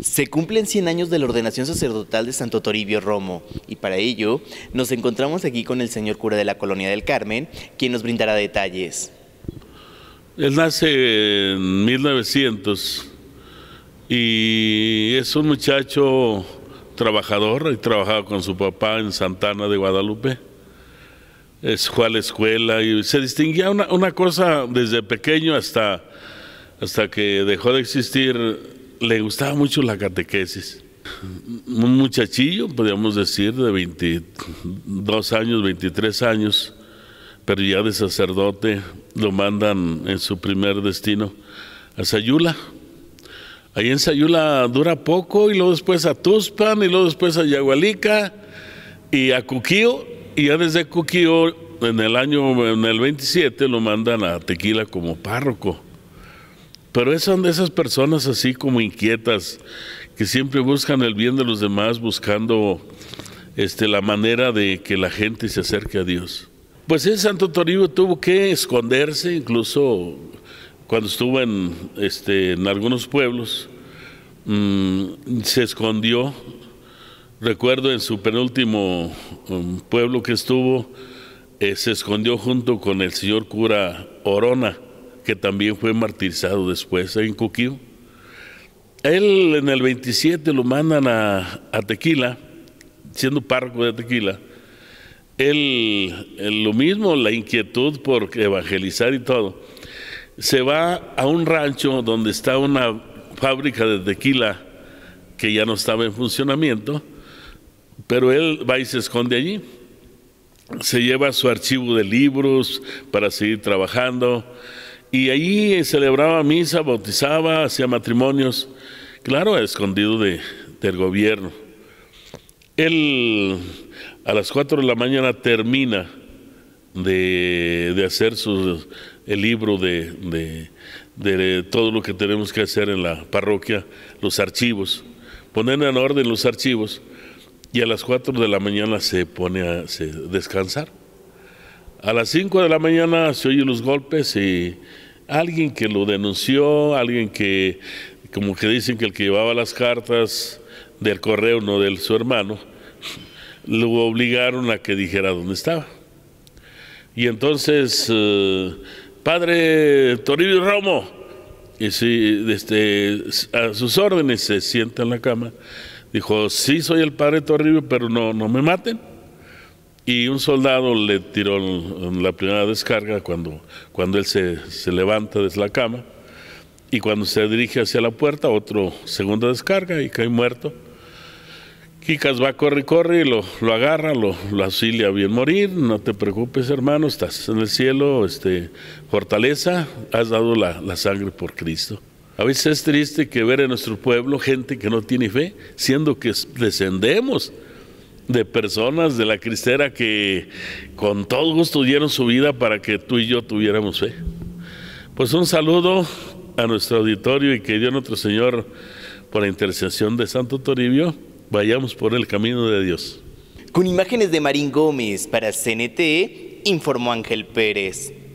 Se cumplen 100 años de la ordenación sacerdotal de Santo Toribio Romo y para ello nos encontramos aquí con el señor cura de la Colonia del Carmen, quien nos brindará detalles. Él nace en 1900 y es un muchacho trabajador, y trabajaba con su papá en Santana de Guadalupe, es, fue la escuela y se distinguía una, una cosa desde pequeño hasta, hasta que dejó de existir le gustaba mucho la catequesis. Un muchachillo, podríamos decir, de 22 años, 23 años, pero ya de sacerdote lo mandan en su primer destino a Sayula. Ahí en Sayula dura poco y luego después a Tuspan y luego después a Yagualica y a Cuquío. Y ya desde Cuquío, en el año, en el 27, lo mandan a Tequila como párroco. Pero son de esas personas así como inquietas, que siempre buscan el bien de los demás, buscando este, la manera de que la gente se acerque a Dios. Pues ese Santo Toribio tuvo que esconderse, incluso cuando estuvo en, este, algunos pueblos, mm, se escondió. Recuerdo en su penúltimo mm, pueblo que estuvo, eh, se escondió junto con el señor cura Orona que también fue martirizado después en ¿eh, Coquío. Él en el 27 lo mandan a, Tequila, siendo párroco de Tequila. Él, él, lo mismo, la inquietud por evangelizar y todo. Se va a un rancho donde está una fábrica de tequila que ya no estaba en funcionamiento, pero él va y se esconde allí. Se lleva su archivo de libros para seguir trabajando. Y allí celebraba misa, bautizaba, hacía matrimonios, claro, escondido de, del gobierno. Él a las 4 de la mañana termina de, de hacer el libro de, todo lo que tenemos que hacer en la parroquia, los archivos, poner en orden los archivos y a las 4 de la mañana se pone a descansar. A las 5 de la mañana se oyen los golpes y alguien que lo denunció, alguien que, como que dicen que el que llevaba las cartas del correo, no de su hermano, lo obligaron a que dijera dónde estaba. Y entonces, eh, padre Toribio Romo, y si, este, a sus órdenes se sienta en la cama, dijo, sí soy el padre Toribio, pero no, no me maten y un soldado le tiró la primera descarga cuando, cuando él se, se, levanta desde la cama y cuando se dirige hacia la puerta, otro segunda descarga y cae muerto. Kikas va, corre, corre, y lo, lo agarra, lo, lo, a bien morir, no te preocupes hermano, estás en el cielo, este, fortaleza, has dado la, la sangre por Cristo. A veces es triste que ver en nuestro pueblo gente que no tiene fe, siendo que descendemos de personas de la cristera que con todo gusto dieron su vida para que tú y yo tuviéramos fe. Pues un saludo a nuestro auditorio y que Dios nuestro Señor, por la intercesión de Santo Toribio, vayamos por el camino de Dios. Con imágenes de Marín Gómez para CNT, informó Ángel Pérez.